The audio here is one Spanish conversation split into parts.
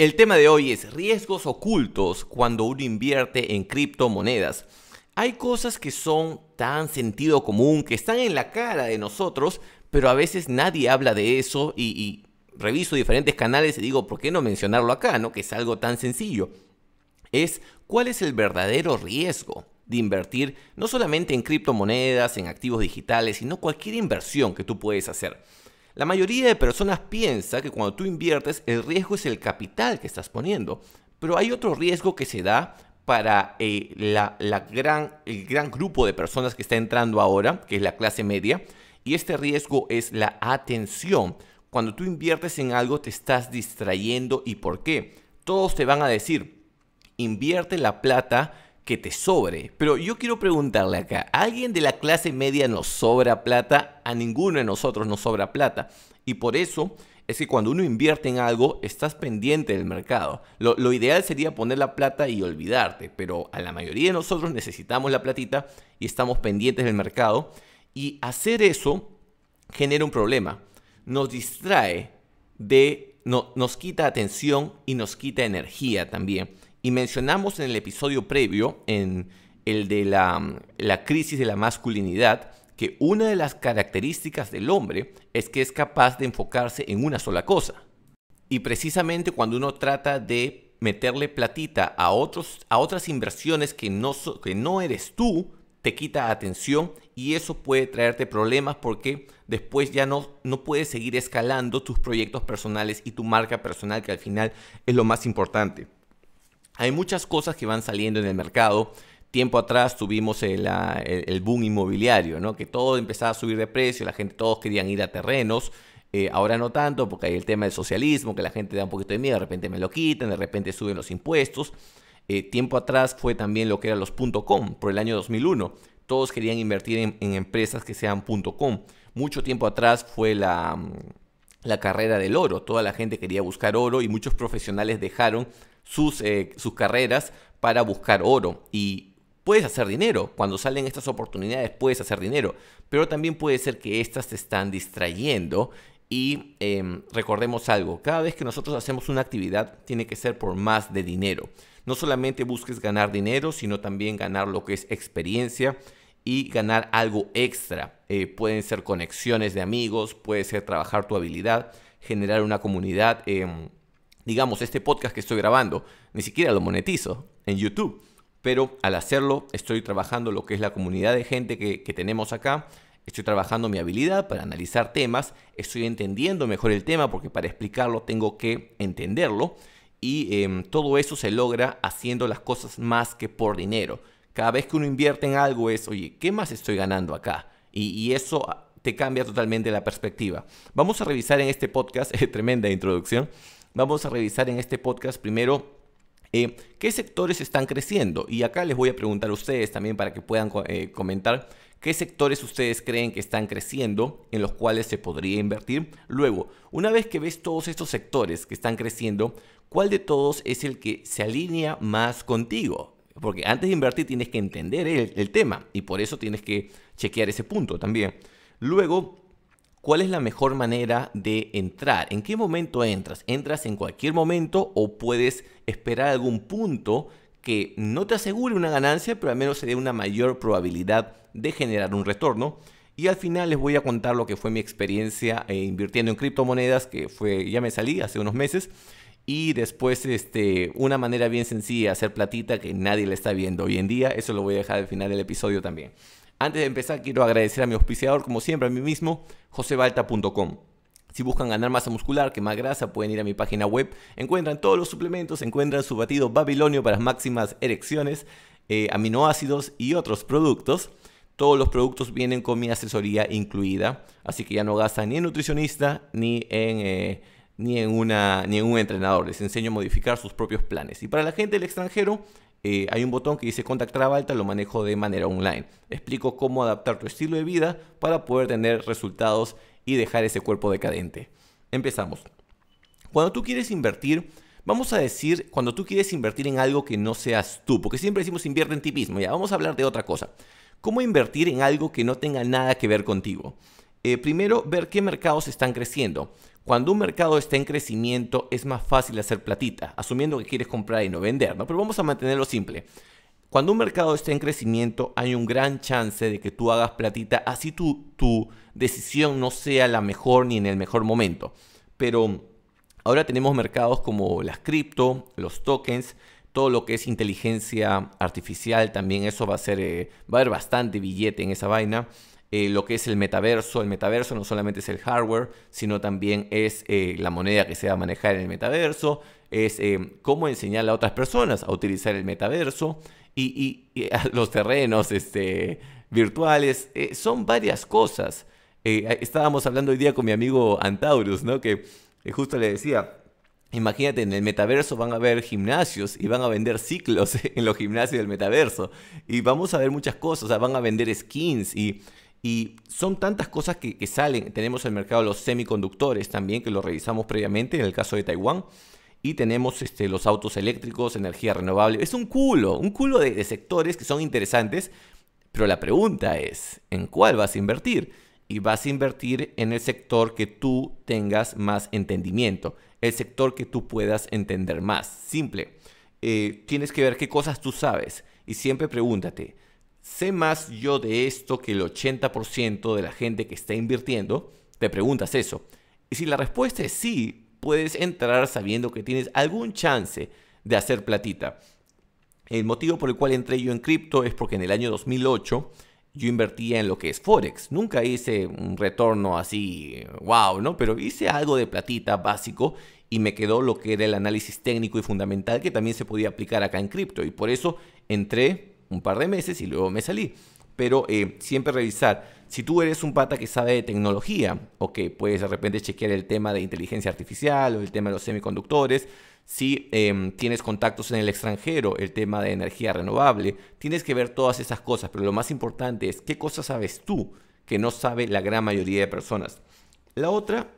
El tema de hoy es riesgos ocultos cuando uno invierte en criptomonedas. Hay cosas que son tan sentido común, que están en la cara de nosotros, pero a veces nadie habla de eso y, reviso diferentes canales y digo, ¿por qué no mencionarlo acá? ¿No? Que es algo tan sencillo. Es cuál es el verdadero riesgo de invertir no solamente en criptomonedas, en activos digitales, sino cualquier inversión que tú puedes hacer. La mayoría de personas piensa que cuando tú inviertes el riesgo es el capital que estás poniendo, pero hay otro riesgo que se da para eh, gran, el gran grupo de personas que está entrando ahora, que es la clase media, y este riesgo es la atención. Cuando tú inviertes en algo te estás distrayendo y por qué. Todos te van a decir, invierte la plata que te sobre. Pero yo quiero preguntarle acá, alguien de la clase media nos sobra plata? A ninguno de nosotros nos sobra plata. Y por eso es que cuando uno invierte en algo, estás pendiente del mercado. Lo, ideal sería poner la plata y olvidarte, pero a la mayoría de nosotros necesitamos la platita y estamos pendientes del mercado. Y hacer eso genera un problema. Nos distrae de, nos quita atención y nos quita energía también. Y mencionamos en el episodio previo, en el de mm, la, crisis de la masculinidad, que una de las características del hombre es que es capaz de enfocarse en una sola cosa. Y precisamente cuando uno trata de meterle platita a, otros, a otras inversiones que no, que no eres tú, te quita atención y eso puede traerte problemas porque después ya no, no puedes seguir escalando tus proyectos personales y tu marca personal, que al final es lo más importante. Hay muchas cosas que van saliendo en el mercado. Tiempo atrás tuvimos ah, el, boom inmobiliario, ¿no? que todo empezaba a subir de precio, la gente, todos querían ir a terrenos. Eh, ahora no tanto, porque hay el tema del socialismo, que la gente da un poquito de miedo, de repente me lo quitan, de repente suben los impuestos. Eh, tiempo atrás fue también lo que eran los .com, por el año 2001. Todos querían invertir en, empresas que sean .com. Mucho tiempo atrás fue mm, la carrera del oro. Toda la gente quería buscar oro y muchos profesionales dejaron sus, eh, sus carreras para buscar oro. Y puedes hacer dinero, cuando salen estas oportunidades puedes hacer dinero, pero también puede ser que estas te están distrayendo. Y em, recordemos algo, cada vez que nosotros hacemos una actividad tiene que ser por más de dinero. No solamente busques ganar dinero, sino también ganar lo que es experiencia y ganar algo extra. Eh, pueden ser conexiones de amigos, puede ser trabajar tu habilidad, generar una comunidad. Em, digamos, este podcast que estoy grabando, ni siquiera lo monetizo en YouTube. Pero al hacerlo, estoy trabajando lo que es la comunidad de gente que, tenemos acá. Estoy trabajando mi habilidad para analizar temas. Estoy entendiendo mejor el tema porque para explicarlo tengo que entenderlo. Y em, todo eso se logra haciendo las cosas más que por dinero. Cada vez que uno invierte en algo es, oye, ¿qué más estoy ganando acá? y, eso ah, te cambia totalmente la perspectiva. Vamos a revisar en este podcast, tremenda introducción, Vamos a revisar en este podcast primero eh, ¿Qué sectores están creciendo? Y acá les voy a preguntar a ustedes también para que puedan eh, comentar qué sectores ustedes creen que están creciendo en los cuales se podría invertir. Luego, una vez que ves todos estos sectores que están creciendo, ¿cuál de todos es el que se alinea más contigo? Porque antes de invertir tienes que entender el, el tema y por eso tienes que chequear ese punto también. Luego, ¿Cuál es la mejor manera de entrar? ¿En qué momento entras? ¿Entras en cualquier momento o puedes esperar algún punto que no te asegure una ganancia, pero al menos se dé una mayor probabilidad de generar un retorno? Y al final les voy a contar lo que fue mi experiencia eh, invirtiendo en criptomonedas, que fue ya me salí hace unos meses. Y después, este, una manera bien sencilla de hacer platita que nadie le está viendo hoy en día. Eso lo voy a dejar al final del episodio también. Antes de empezar, quiero agradecer a mi auspiciador, como siempre, a mí mismo, josebalta.com. Si buscan ganar masa muscular, que más grasa, pueden ir a mi página web. Encuentran todos los suplementos, encuentran su batido babilonio para las máximas erecciones, eh, aminoácidos y otros productos. Todos los productos vienen con mi asesoría incluida, así que ya no gastan ni en nutricionista ni en, eh, ni en, una, ni en un entrenador. Les enseño a modificar sus propios planes. Y para la gente del extranjero, eh, hay un botón que dice a alta, lo manejo de manera online. Explico cómo adaptar tu estilo de vida para poder tener resultados y dejar ese cuerpo decadente. Empezamos. Cuando tú quieres invertir, vamos a decir, cuando tú quieres invertir en algo que no seas tú, porque siempre decimos invierte en ti mismo, ya vamos a hablar de otra cosa. ¿Cómo invertir en algo que no tenga nada que ver contigo? Eh, primero, ver qué mercados están creciendo. Cuando un mercado está en crecimiento es más fácil hacer platita, asumiendo que quieres comprar y no vender, ¿no? Pero vamos a mantenerlo simple. Cuando un mercado está en crecimiento hay un gran chance de que tú hagas platita, así tu, tu decisión no sea la mejor ni en el mejor momento. Pero ahora tenemos mercados como las cripto, los tokens, todo lo que es inteligencia artificial, también eso va a ser, eh, va a haber bastante billete en esa vaina. Eh, lo que es el metaverso. El metaverso no solamente es el hardware, sino también es eh, la moneda que se va a manejar en el metaverso, es eh, cómo enseñar a otras personas a utilizar el metaverso y, los terrenos este, virtuales. son varias cosas. estábamos hablando hoy día con mi amigo Antaurus, ¿no? que justo le decía, Imagínate, en el metaverso van a haber gimnasios y van a vender ciclos en los gimnasios del metaverso. Y vamos a ver muchas cosas, van a vender skins y y son tantas cosas que, salen. Tenemos el mercado de los semiconductores también, que lo revisamos previamente en el caso de Taiwán. Y tenemos este, los autos eléctricos, energía renovable. Es un culo, un culo de, sectores que son interesantes. Pero la pregunta es, ¿en cuál vas a invertir? y vas a invertir en el sector que tú tengas más entendimiento, el sector que tú puedas entender más. Simple. Eh, tienes que ver qué cosas tú sabes y siempre pregúntate, sé más yo de esto que el 80% de la gente que está invirtiendo? Te preguntas eso. Y si la respuesta es sí, puedes entrar sabiendo que tienes algún chance de hacer platita. El motivo por el cual entré yo en cripto es porque en el año 2008 yo invertía en lo que es Forex. Nunca hice un retorno así, wow, ¿no? Pero hice algo de platita básico y me quedó lo que era el análisis técnico y fundamental que también se podía aplicar acá en cripto. Y por eso entré un par de meses y luego me salí. Pero eh, siempre revisar, si tú eres un pata que sabe de tecnología, o que puedes de repente chequear el tema de inteligencia artificial o el tema de los semiconductores, si em, tienes contactos en el extranjero, el tema de energía renovable, tienes que ver todas esas cosas, pero lo más importante es qué cosas sabes tú que no sabe la gran mayoría de personas. La otra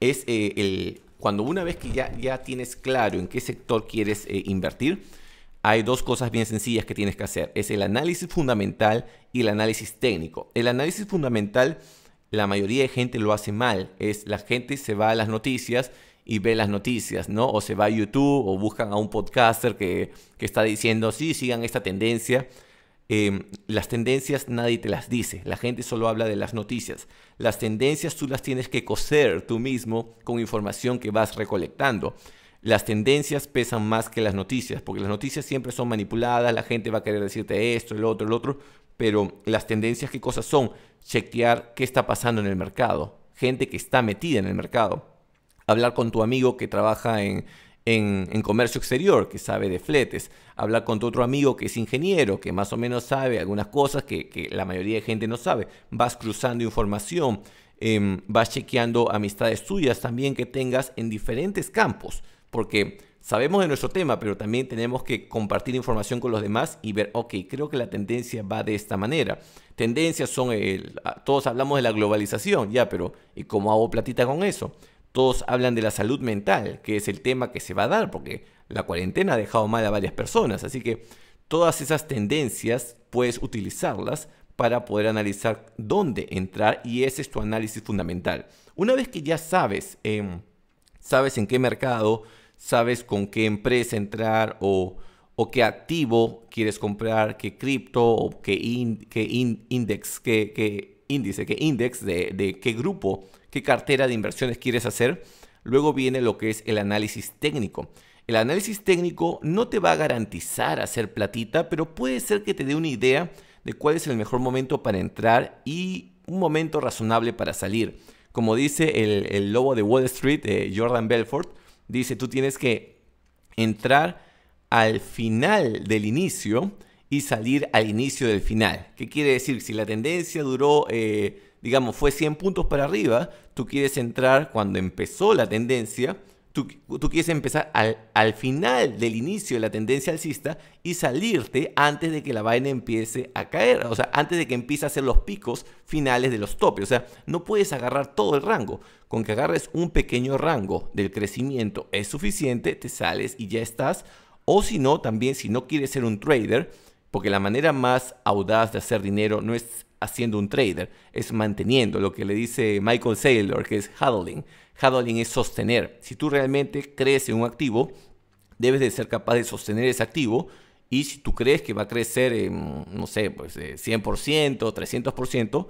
es eh, el, cuando una vez que ya, ya tienes claro en qué sector quieres eh, invertir, hay dos cosas bien sencillas que tienes que hacer. Es el análisis fundamental y el análisis técnico. El análisis fundamental, la mayoría de gente lo hace mal. Es la gente se va a las noticias y ve las noticias, ¿no? O se va a YouTube o buscan a un podcaster que, está diciendo, sí, sigan esta tendencia. Em, las tendencias nadie te las dice, la gente solo habla de las noticias. Las tendencias tú las tienes que coser tú mismo con información que vas recolectando las tendencias pesan más que las noticias, porque las noticias siempre son manipuladas, la gente va a querer decirte esto, el otro, el otro, pero las tendencias, ¿qué cosas son? Chequear qué está pasando en el mercado, gente que está metida en el mercado, hablar con tu amigo que trabaja en, en, comercio exterior, que sabe de fletes, hablar con tu otro amigo que es ingeniero, que más o menos sabe algunas cosas que, la mayoría de gente no sabe, vas cruzando información, em, vas chequeando amistades tuyas también que tengas en diferentes campos porque sabemos de nuestro tema, pero también tenemos que compartir información con los demás y ver, ok, creo que la tendencia va de esta manera. Tendencias son, ah, todos hablamos de la globalización, ya, pero ¿y cómo hago platita con eso? Todos hablan de la salud mental, que es el tema que se va a dar, porque la cuarentena ha dejado mal a varias personas, así que todas esas tendencias puedes utilizarlas para poder analizar dónde entrar y ese es tu análisis fundamental. Una vez que ya sabes, em, sabes en qué mercado, sabes con qué empresa entrar o, qué activo quieres comprar, qué cripto o qué, qué index, qué, índice, qué index de, qué grupo, qué cartera de inversiones quieres hacer. Luego viene lo que es el análisis técnico. El análisis técnico no te va a garantizar hacer platita, pero puede ser que te dé una idea de cuál es el mejor momento para entrar y un momento razonable para salir. Como dice el, lobo de Wall Street, eh, Jordan Belfort, dice, tú tienes que entrar al final del inicio y salir al inicio del final. ¿Qué quiere decir? Si la tendencia duró, eh, digamos, fue 100 puntos para arriba, tú quieres entrar cuando empezó la tendencia tú, quieres empezar al, final del inicio de la tendencia alcista y salirte antes de que la vaina empiece a caer, o sea, antes de que empiece a hacer los picos finales de los topes, o sea, no puedes agarrar todo el rango, con que agarres un pequeño rango del crecimiento es suficiente, te sales y ya estás, o si no, también si no quieres ser un trader, porque la manera más audaz de hacer dinero no es haciendo un trader, es manteniendo lo que le dice Michael Saylor, que es huddling. Hadolin es sostener. Si tú realmente crees en un activo, debes de ser capaz de sostener ese activo. Y si tú crees que va a crecer no sé, pues 100%, eh, 300%,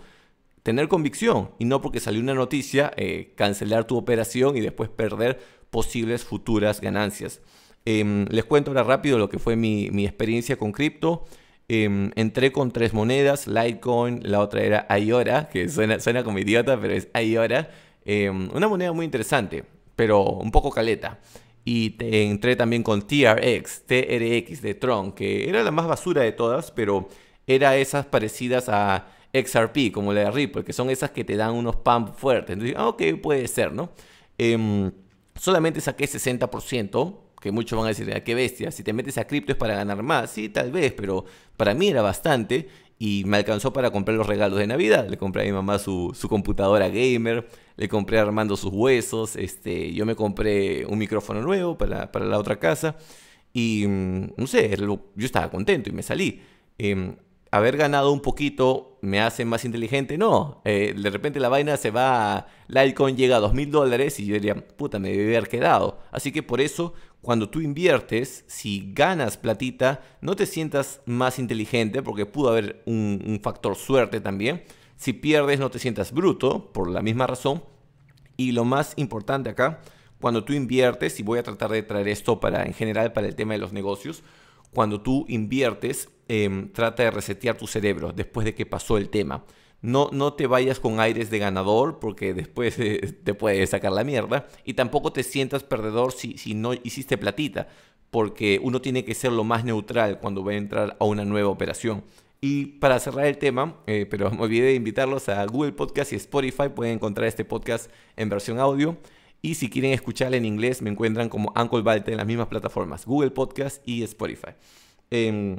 tener convicción y no porque salió una noticia eh, cancelar tu operación y después perder posibles futuras ganancias. Em, les cuento ahora rápido lo que fue mi, experiencia con cripto. Em, entré con tres monedas, Litecoin, la otra era IORA, que suena, suena como idiota, pero es IORA. Em, una moneda muy interesante, pero un poco caleta. Y te entré también con TRX, TRX de Tron, que era la más basura de todas, pero era esas parecidas a XRP, como la de Ripple, que son esas que te dan unos pump fuertes. Entonces, ah, ok, puede ser, ¿no? Em, solamente saqué 60%, que muchos van a decir, ah, qué bestia, si te metes a cripto es para ganar más. Sí, tal vez, pero para mí era bastante y me alcanzó para comprar los regalos de Navidad. Le compré a mi mamá su, su computadora gamer, le compré Armando sus huesos, este, yo me compré un micrófono nuevo para, la otra casa y mm, no sé, yo estaba contento y me salí. Em, haber ganado un poquito me hace más inteligente, no, eh, de repente la vaina se va, la Litecoin llega a dos mil dólares y yo diría, puta, me debe haber quedado. Así que por eso, cuando tú inviertes, si ganas platita, no te sientas más inteligente porque pudo haber un factor suerte también si pierdes no te sientas bruto por la misma razón. Y lo más importante acá, cuando tú inviertes, y voy a tratar de traer esto para en general para el tema de los negocios, cuando tú inviertes, em, trata de resetear tu cerebro después de que pasó el tema. No, no te vayas con aires de ganador porque después eh, te puede sacar la mierda y tampoco te sientas perdedor si no hiciste platita porque uno tiene que ser lo más neutral cuando va a entrar a una nueva operación. Y para cerrar el tema, eh, pero me olvidé de invitarlos a Google Podcast y Spotify, pueden encontrar este podcast en versión audio. Y si quieren escucharlo en inglés, me encuentran como Uncle Balte en las mismas plataformas, Google Podcast y Spotify. Em,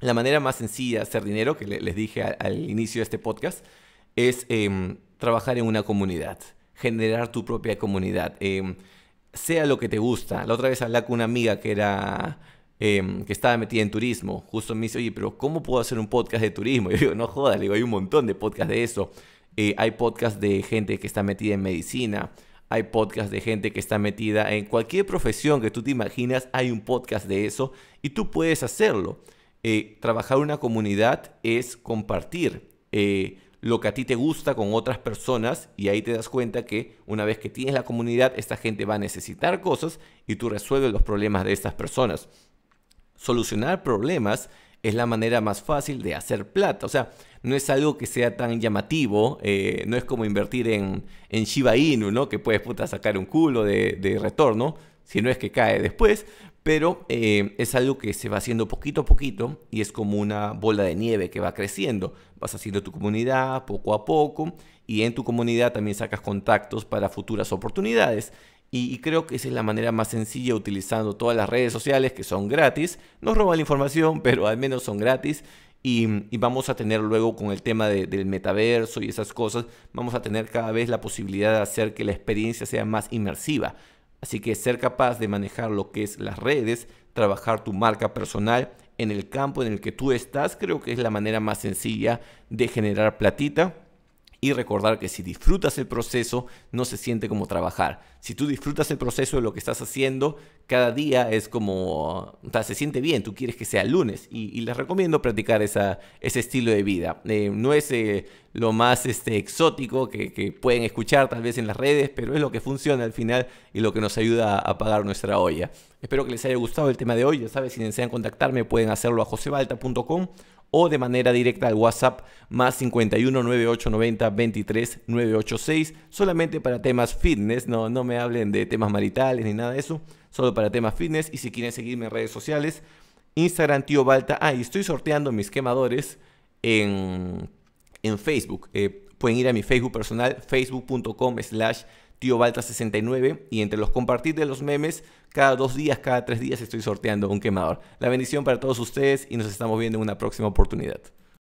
la manera más sencilla de hacer dinero, que les dije al, inicio de este podcast, es em, trabajar en una comunidad, generar tu propia comunidad. Em, sea lo que te gusta. La otra vez hablé con una amiga que era Em, que estaba metida en turismo, justo me dice, oye, pero ¿cómo puedo hacer un podcast de turismo? Y yo digo, no jodas, digo, hay un montón de podcasts de eso. Eh, hay podcasts de gente que está metida en medicina, hay podcasts de gente que está metida en cualquier profesión que tú te imaginas, hay un podcast de eso y tú puedes hacerlo. Eh, trabajar una comunidad es compartir eh, lo que a ti te gusta con otras personas y ahí te das cuenta que una vez que tienes la comunidad, esta gente va a necesitar cosas y tú resuelves los problemas de estas personas solucionar problemas es la manera más fácil de hacer plata. O sea, no es algo que sea tan llamativo, eh, no es como invertir en, en Shiba Inu, ¿no? Que puedes sacar un culo de, retorno, si no es que cae después, pero eh, es algo que se va haciendo poquito a poquito y es como una bola de nieve que va creciendo. Vas haciendo tu comunidad poco a poco y en tu comunidad también sacas contactos para futuras oportunidades y, creo que esa es la manera más sencilla utilizando todas las redes sociales que son gratis. No roban la información, pero al menos son gratis. Y, vamos a tener luego con el tema del metaverso y esas cosas, vamos a tener cada vez la posibilidad de hacer que la experiencia sea más inmersiva. Así que ser capaz de manejar lo que es las redes, trabajar tu marca personal en el campo en el que tú estás, creo que es la manera más sencilla de generar platita y recordar que si disfrutas el proceso, no se siente como trabajar. Si tú disfrutas el proceso de lo que estás haciendo, cada día es como, o sea, se siente bien, tú quieres que sea lunes y, les recomiendo practicar esa, ese estilo de vida. Eh, no es eh, lo más este, exótico que, pueden escuchar tal vez en las redes, pero es lo que funciona al final y lo que nos ayuda a pagar nuestra olla. Espero que les haya gustado el tema de hoy, ya sabes, si desean contactarme pueden hacerlo a josebalta.com o de manera directa al WhatsApp más 51 9890 23 986, solamente para temas fitness, no, no me hablen de temas maritales ni nada de eso, solo para temas fitness y si quieren seguirme en redes sociales, Instagram tío Balta, ah, estoy sorteando mis quemadores en, en Facebook, eh, pueden ir a mi Facebook personal, facebook.com slash tío Balta 69 y entre los compartir de los memes cada dos días, cada tres días estoy sorteando un quemador. La bendición para todos ustedes y nos estamos viendo en una próxima oportunidad.